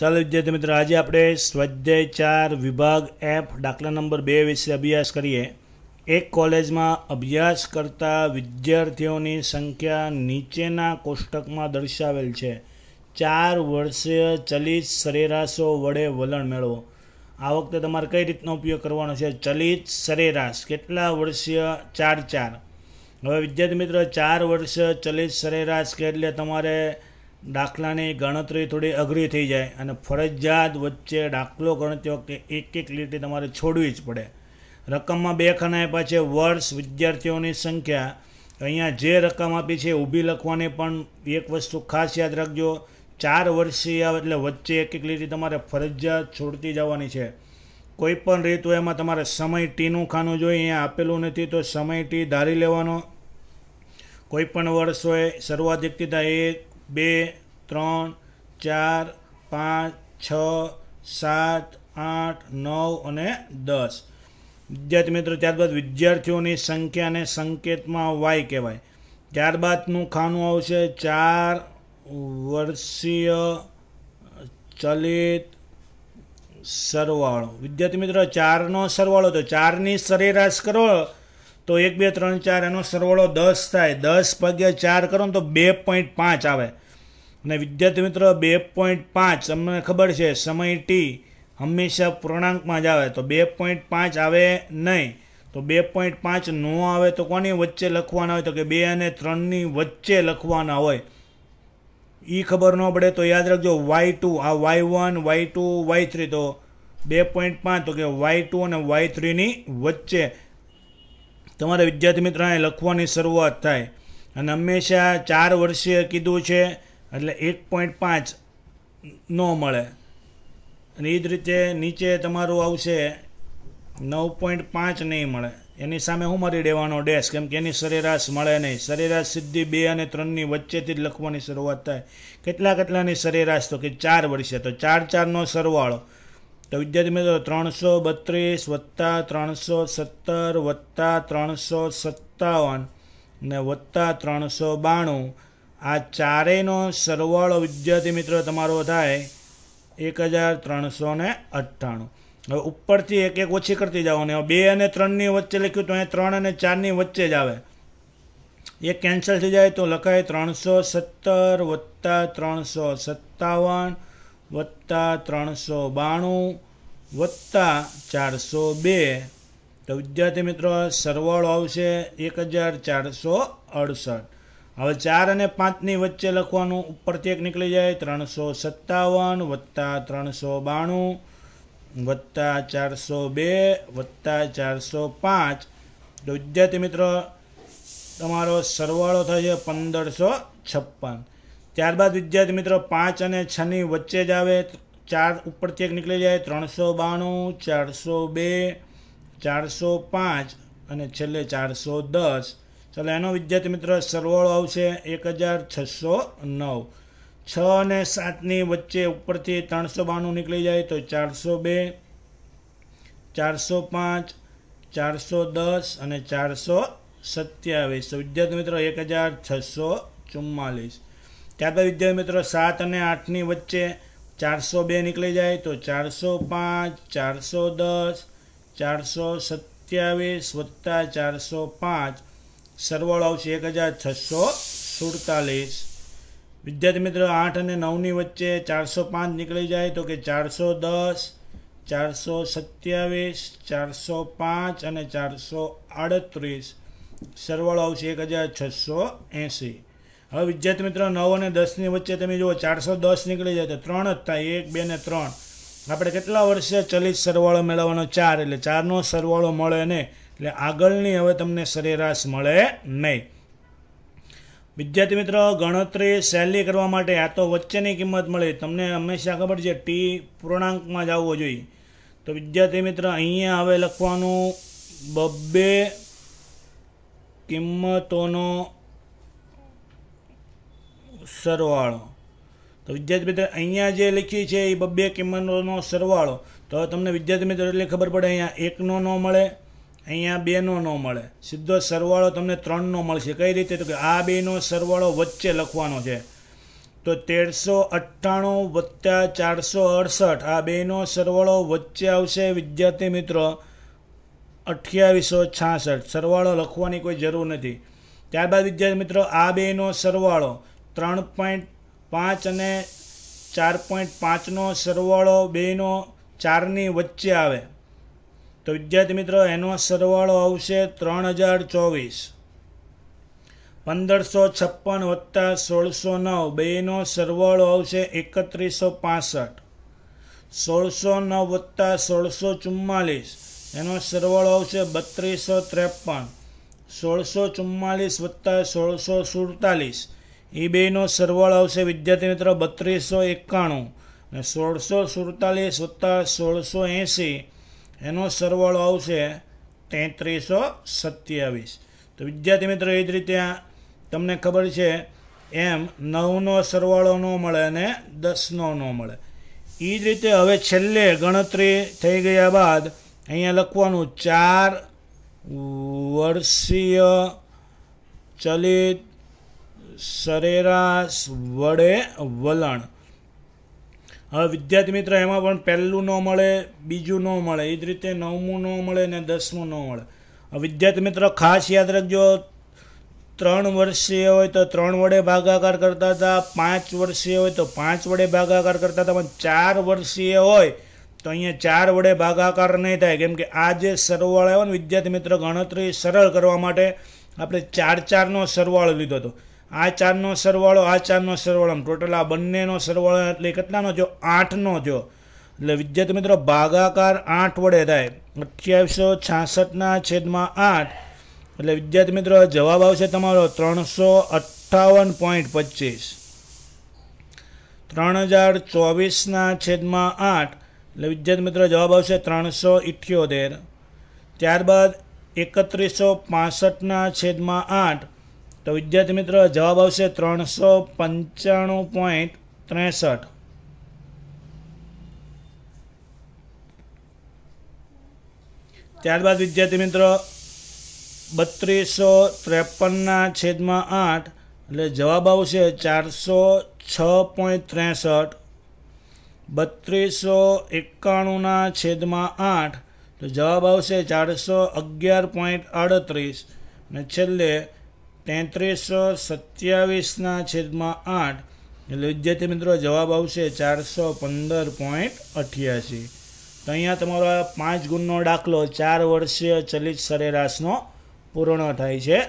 ચાલો વિદ્યાર્થી મિત્રો આજે આપણે સ્વાધ્યાય ચાર વિભાગ એફ દાખલા નંબર બે વિશે અભ્યાસ કરીએ એક કોલેજમાં અભ્યાસ કરતા વિદ્યાર્થીઓની સંખ્યા નીચેના કોષ્ટકમાં દર્શાવેલ છે ચાર વર્ષીય ચલિત સરેરાશો વડે વલણ મેળવો આ વખતે તમારે કઈ રીતનો ઉપયોગ કરવાનો છે ચલિત સરેરાશ કેટલા વર્ષીય ચાર ચાર હવે વિદ્યાર્થી મિત્રો ચાર વર્ષ ચલિત સરેરાશ કે એટલે તમારે દાખલાની ગણતરી થોડી અઘરી થઈ જાય અને ફરજિયાત વચ્ચે દાખલો ગણતી વખતે એક એક લીટી તમારે છોડવી જ પડે રકમમાં બે ખાનાએ પાછળ વર્ષ વિદ્યાર્થીઓની સંખ્યા અહીંયા જે રકમ આપી છે ઊભી લખવાની પણ એક વસ્તુ ખાસ યાદ રાખજો ચાર વર્ષીય એટલે વચ્ચે એક એક લીટી તમારે ફરજિયાત છોડતી જવાની છે કોઈ પણ રીત એમાં તમારે સમય ટીનું ખાનું જોઈએ અહીંયા આપેલું નથી તો સમય ટી ધારી લેવાનો કોઈ પણ વર્ષ હોય શરૂઆત એકથી એક બે ત્રણ ચાર પાંચ છ સાત આઠ નવ અને દસ વિદ્યાર્થી મિત્રો ત્યારબાદ વિદ્યાર્થીઓની સંખ્યાને સંકેતમાં વાય કહેવાય ત્યારબાદનું ખાનું આવશે ચાર વર્ષીય ચલિત સરવાળો વિદ્યાર્થી મિત્રો ચારનો સરવાળો તો ચારની સરેરાશ કરો તો એક બે ત્રણ ચાર એનો સરવાળો દસ થાય દસ ભાગ્યા ચાર કરો ને તો બે પોઈન્ટ પાંચ આવે અને વિદ્યાર્થી મિત્ર બે પોઈન્ટ પાંચ તમને ખબર છે સમય ટી હંમેશા પૂર્ણાંકમાં જ આવે તો બે પોઈન્ટ પાંચ આવે નહીં તો બે પોઈન્ટ પાંચ ન આવે તો કોની વચ્ચે લખવાના હોય તો કે બે અને ત્રણની વચ્ચે લખવાના હોય એ ખબર ન પડે તો યાદ રાખજો વાય ટુ આ Y one Y two Y three તો બે પોઈન્ટ પાંચ તો કે વાય ટુ અને વાય થ્રીની વચ્ચે તમારા વિદ્યાર્થી મિત્રોને લખવાની શરૂઆત થાય અને હંમેશા ચાર વર્ષીય કીધું છે એટલે એક પોઈન્ટ પાંચ ન મળે અને એ જ રીતે નીચે તમારું આવશે નવ પોઈન્ટ પાંચ નહીં મળે એની સામે હું મારી દેવાનો ડેશ કેમ કે એની સરેરાશ મળે નહીં સરેરાશ સિદ્ધિ બે અને ત્રણની વચ્ચેથી જ લખવાની શરૂઆત થાય કેટલા કેટલાની સરેરાશ તો કે ચાર વર્ષે તો ચાર ચારનો સરવાળો તો વિદ્યાર્થી મિત્રો ત્રણસો બત્રીસ વત્તા ત્રણસો સત્તર વત્તા ત્રણસો સત્તાવન ને વત્તા ત્રણસો બાણું આ ચારેયનો સરવાળો વિદ્યાર્થી મિત્રો તમારો થાય એક હજાર ત્રણસો ને અઠ્ઠાણું હવે ઉપરથી એક એક ઓછી કરતી હવે બે અને ત્રણની વચ્ચે લખ્યું તો એ ત્રણ અને ચારની વચ્ચે જ આવે એ કેન્સલ થઈ જાય તો લખાય ત્રણસો સત્તર વત્તા ત્રણસો સત્તાવન વત્તા ત્રણસો બાણું વત્તા ચારસો બે તો વિદ્યાર્થી મિત્રો સરવાળો આવશે એક હજાર ચારસો અડસઠ હવે ચાર અને પાંચની વચ્ચે લખવાનું ઉપરથી એક નીકળી જાય ત્રણસો સત્તાવન વત્તા ત્રણસો બાણું વત્તા ચારસો બે વત્તા ચારસો પાંચ તો વિદ્યાર્થી મિત્રો તમારો સરવાળો થશે પંદરસો છપ્પન ત્યારબાદ વિદ્યાર્થી મિત્રો પાંચ અને છની વચ્ચે જ આવે ચાર ઉપરથી એક નીકળી જાય ત્રણસો બાણું ચારસો બે ચારસો પાંચ અને છેલ્લે ચારસો દસ ચાલો એનો વિદ્યાર્થી મિત્ર સરવાળો આવશે એક હજાર છસો નવ છ અને સાતની વચ્ચે ઉપરથી ત્રણસો બાણું નીકળી જાય તો ચારસો બે ચારસો પાંચ ચારસો દસ અને ચારસો સત્યાવીસ વિદ્યાર્થી મિત્રો એક હજાર છસો ચુમ્માલીસ ત્યારબાદ વિદ્યાર્થી મિત્રો સાત અને આઠની વચ્ચે ચારસો બે નીકળી જાય તો ચારસો પાંચ ચારસો દસ ચારસો સત્યાવીસ વત્તા ચારસો પાંચ સરવાળો આવશે એક હજાર છસો સુડતાલીસ વિદ્યાર્થી મિત્રો આઠ અને નવની વચ્ચે ચારસો પાંચ નીકળી જાય તો કે ચારસો દસ ચારસો સત્યાવીસ ચારસો પાંચ અને ચારસો આડત્રીસ સરવાળો આવશે એક હજાર છસો એંસી હવે વિદ્યાર્થી મિત્રો નવ અને દસની વચ્ચે તમે જુઓ ચારસો દસ નીકળી જાય તો ત્રણ જ થાય એક બે ને ત્રણ આપણે કેટલા વર્ષે ચલિત સરવાળો મેળવવાનો ચાર એટલે ચારનો સરવાળો મળે નહીં એટલે આગળની હવે તમને સરેરાશ મળે નહીં વિદ્યાર્થી મિત્રો ગણતરી સહેલી કરવા માટે આ તો વચ્ચેની કિંમત મળે તમને હંમેશા ખબર છે ટી પૂર્ણાંકમાં જ આવવો જોઈએ તો વિદ્યાર્થી મિત્ર અહીંયા હવે લખવાનું બબ્બે કિંમતોનો સરવાળો તો વિદ્યાર્થી મિત્ર અહીંયા જે લખ્યું છે એ બબ્બે કિંમતોનો સરવાળો તો તમને વિદ્યાર્થી મિત્રો એટલે ખબર પડે અહીંયા એકનો ન મળે અહીંયા બેનો ન મળે સીધો સરવાળો તમને ત્રણનો મળશે કઈ રીતે તો કે આ બેનો સરવાળો વચ્ચે લખવાનો છે તો તેરસો અઠ્ઠાણું વત્તા ચારસો અડસઠ આ બેનો સરવાળો વચ્ચે આવશે વિદ્યાર્થી મિત્રો અઠ્યાવીસો છાસઠ સરવાળો લખવાની કોઈ જરૂર નથી ત્યારબાદ વિદ્યાર્થી મિત્રો આ બેનો સરવાળો ત્રણ પોઈન્ટ પાંચ અને ચાર પોઈન્ટ પાંચનો સરવાળો બેનો ચારની વચ્ચે આવે તો વિદ્યાર્થી મિત્રો એનો સરવાળો આવશે ત્રણ હજાર ચોવીસ પંદરસો છપ્પન વત્તા સોળસો નવ બેનો સરવાળો આવશે એકત્રીસો પાસઠ સોળસો નવ વત્તા સોળસો ચુમ્માલીસ એનો સરવાળો આવશે બત્રીસો ત્રેપન સોળસો ચુમ્માલીસ વત્તા સોળસો સુડતાલીસ એ બેનો સરવાળો આવશે વિદ્યાર્થી મિત્રો બત્રીસો એકાણું અને સોળસો સુડતાલીસ વત્તા સોળસો એંસી એનો સરવાળો આવશે તેત્રીસો સત્યાવીસ તો વિદ્યાર્થી મિત્રો એ જ રીતે તમને ખબર છે એમ નવનો સરવાળો ન મળે અને દસનો ન મળે એ જ રીતે હવે છેલ્લે ગણતરી થઈ ગયા બાદ અહીંયા લખવાનું ચાર વર્ષીય ચલિત સરેરાશ વડે વલણ હવે વિદ્યાર્થી મિત્ર એમાં પણ પહેલું ન મળે બીજું ન મળે એ જ રીતે નવમું ન મળે ને દસમું ન મળે વિદ્યાર્થી મિત્ર ખાસ યાદ રાખજો ત્રણ વર્ષીય હોય તો ત્રણ વડે ભાગાકાર કરતા હતા પાંચ વર્ષીય હોય તો પાંચ વડે ભાગાકાર કરતા હતા પણ ચાર વર્ષીય હોય તો અહીંયા ચાર વડે ભાગાકાર નહીં થાય કેમ કે આ જે સરવાળો આવ્યો ને વિદ્યાર્થી મિત્ર ગણતરી સરળ કરવા માટે આપણે ચાર ચારનો સરવાળો લીધો હતો આ ચારનો સરવાળો આ ચારનો સરવાળો આમ ટોટલ આ બંનેનો સરવાળો એટલે કેટલાનો જો આઠનો જો એટલે વિદ્યાર્થી મિત્રો ભાગાકાર આઠ વડે થાય અઠ્યાવીસો છાસઠના છેદમાં આઠ એટલે વિદ્યાર્થી મિત્રો જવાબ આવશે તમારો ત્રણસો અઠ્ઠાવન પોઈન્ટ પચીસ ત્રણ હજાર ચોવીસના છેદમાં આઠ એટલે વિદ્યાર્થી મિત્રો જવાબ આવશે ત્રણસો ઇઠ્યોતેર ત્યારબાદ એકત્રીસો પાસઠના છેદમાં આઠ તો વિદ્યાર્થી મિત્રો જવાબ આવશે ત્રણસો પંચાણું પોઈન્ટ ત્રેસઠ ત્યારબાદ વિદ્યાર્થી મિત્રો બત્રીસો ત્રેપનના છેદમાં આઠ એટલે જવાબ આવશે ચારસો છ પોઈન્ટ ત્રેસઠ બત્રીસો એકાણુંના છેદમાં આઠ તો જવાબ આવશે ચારસો અગિયાર પોઈન્ટ આડત્રીસ અને છેલ્લે તેત્રીસ સત્યાવીસના છેદમાં આઠ એટલે વિદ્યાર્થી મિત્રો જવાબ આવશે ચારસો પંદર પોઈન્ટ અઠ્યાસી તો અહીંયા તમારો પાંચ ગુણનો દાખલો ચાર વર્ષીય ચલિત સરેરાશનો પૂર્ણ થાય છે